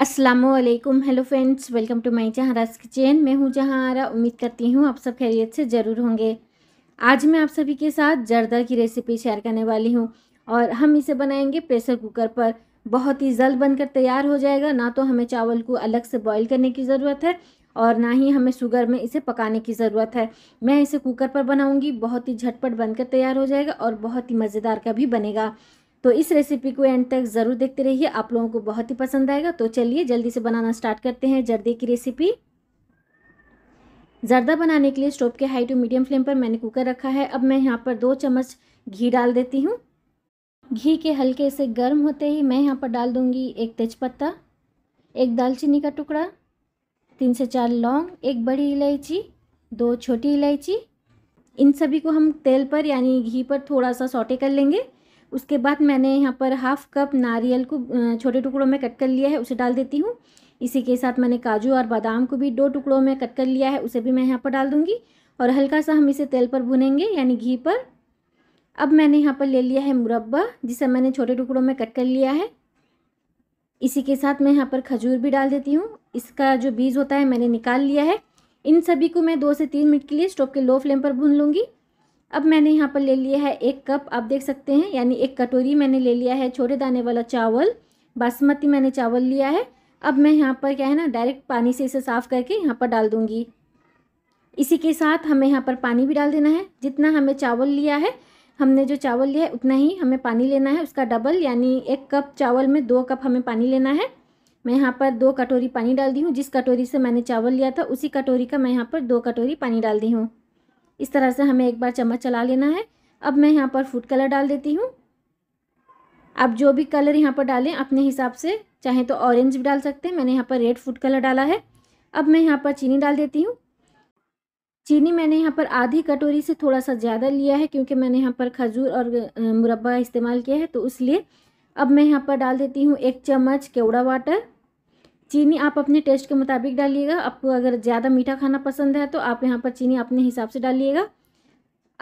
Aslam hello friends welcome to my Jahanraj kitchen मैं हूँ जहाँ रहा उम्मीद करती हूँ आप सब खैरियत से ज़रूर होंगे आज मैं आप सभी के साथ जरदा की रेसिपी शेयर करने वाली हूँ और हम इसे बनाएंगे प्रेशर कुकर पर बहुत ही जल्द बनकर तैयार हो जाएगा ना तो हमें चावल को अलग से बॉईल करने की ज़रूरत है और ना ही हमें शुगर में इसे पकाने की ज़रूरत है मैं इसे कुकर पर बनाऊँगी बहुत ही झटपट बनकर तैयार हो जाएगा और बहुत ही मज़ेदार का भी बनेगा तो इस रेसिपी को एंड तक ज़रूर देखते रहिए आप लोगों को बहुत ही पसंद आएगा तो चलिए जल्दी से बनाना स्टार्ट करते हैं जर्दे की रेसिपी जर्दा बनाने के लिए स्टोव के हाई टू मीडियम फ्लेम पर मैंने कुकर रखा है अब मैं यहाँ पर दो चम्मच घी डाल देती हूँ घी के हल्के से गर्म होते ही मैं यहाँ पर डाल दूँगी एक तेज़पत्ता एक दालचीनी का टुकड़ा तीन से चार लौंग एक बड़ी इलायची दो छोटी इलायची इन सभी को हम तेल पर यानी घी पर थोड़ा सा सौटे कर लेंगे उसके बाद मैंने यहाँ पर हाफ़ कप नारियल को छोटे टुकड़ों में कट कर लिया है उसे डाल देती हूँ इसी के साथ मैंने काजू और बादाम को भी दो टुकड़ों में कट कर लिया है उसे भी मैं यहाँ पर डाल दूँगी और हल्का सा हम इसे तेल पर भुनेंगे यानी घी पर अब मैंने यहाँ पर ले लिया है मुरब्बा जिसे मैंने छोटे टुकड़ों में कट कर लिया है इसी के साथ मैं यहाँ पर खजूर भी डाल देती हूँ इसका जो बीज होता है मैंने निकाल लिया है इन सभी को मैं दो से तीन मिनट के लिए स्टोव के लो फ्लेम पर भून लूँगी अब मैंने यहाँ पर ले लिया है एक कप आप देख सकते हैं यानी एक कटोरी मैंने ले लिया है छोटे दाने वाला चावल बासमती मैंने चावल लिया है अब मैं यहाँ पर क्या है ना डायरेक्ट पानी से इसे साफ़ करके यहाँ पर डाल दूँगी इसी के साथ हमें यहाँ पर पानी भी डाल देना है जितना हमें चावल लिया है हमने जो चावल लिया है उतना ही हमें पानी लेना है उसका डबल यानी एक कप चावल में दो कप हमें पानी लेना है मैं यहाँ पर दो कटोरी पानी डाल दी हूँ जिस कटोरी से मैंने चावल लिया था उसी कटोरी का मैं यहाँ पर दो कटोरी पानी डाल दी हूँ इस तरह से हमें एक बार चम्मच चला लेना है अब मैं यहाँ पर फूड कलर डाल देती हूँ आप जो भी कलर यहाँ पर डालें अपने हिसाब से चाहे तो ऑरेंज भी डाल सकते हैं मैंने यहाँ पर रेड फूड कलर डाला है अब मैं यहाँ पर चीनी डाल देती हूँ चीनी मैंने यहाँ पर आधी कटोरी से थोड़ा सा ज़्यादा लिया है क्योंकि मैंने यहाँ पर खजूर और मुरब्बा इस्तेमाल किया है तो इसलिए अब मैं यहाँ पर डाल देती हूँ एक चम्मच केवड़ा वाटर चीनी आप अपने टेस्ट के मुताबिक डालिएगा आपको अगर ज़्यादा मीठा खाना पसंद है तो आप यहाँ पर चीनी अपने हिसाब से डालिएगा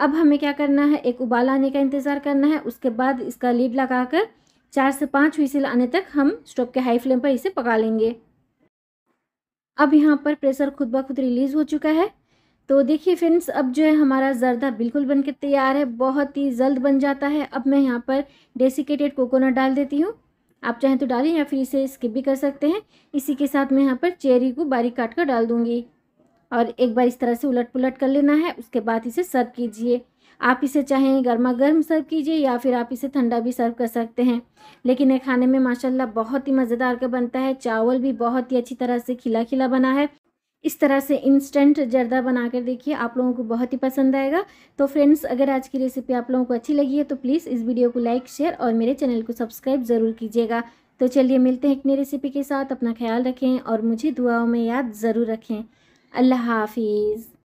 अब हमें क्या करना है एक उबाल आने का इंतज़ार करना है उसके बाद इसका लीड लगाकर चार से पाँच हुईसिल आने तक हम स्टोव के हाई फ्लेम पर इसे पका लेंगे अब यहाँ पर प्रेशर खुद ब खुद रिलीज़ हो चुका है तो देखिए फ्रेंड्स अब जो है हमारा जर्दा बिल्कुल बनके तैयार है बहुत ही जल्द बन जाता है अब मैं यहाँ पर डेसिकेटेड कोकोनट डाल देती हूँ आप चाहें तो डालें या फिर इसे स्किप भी कर सकते हैं इसी के साथ मैं यहाँ पर चेरी को बारीक काट कर डाल दूँगी और एक बार इस तरह से उलट पुलट कर लेना है उसके बाद इसे सर्व कीजिए आप इसे चाहें गर्मा गर्म सर्व कीजिए या फिर आप इसे ठंडा भी सर्व कर सकते हैं लेकिन ये खाने में माशाल्लाह बहुत ही मज़ेदार का बनता है चावल भी बहुत ही अच्छी तरह से खिला खिला बना है इस तरह से इंस्टेंट जर्दा बनाकर देखिए आप लोगों को बहुत ही पसंद आएगा तो फ्रेंड्स अगर आज की रेसिपी आप लोगों को अच्छी लगी है तो प्लीज़ इस वीडियो को लाइक शेयर और मेरे चैनल को सब्सक्राइब ज़रूर कीजिएगा तो चलिए मिलते हैं एक नई रेसिपी के साथ अपना ख्याल रखें और मुझे दुआओं में याद ज़रूर रखें अल्लाह हाफिज़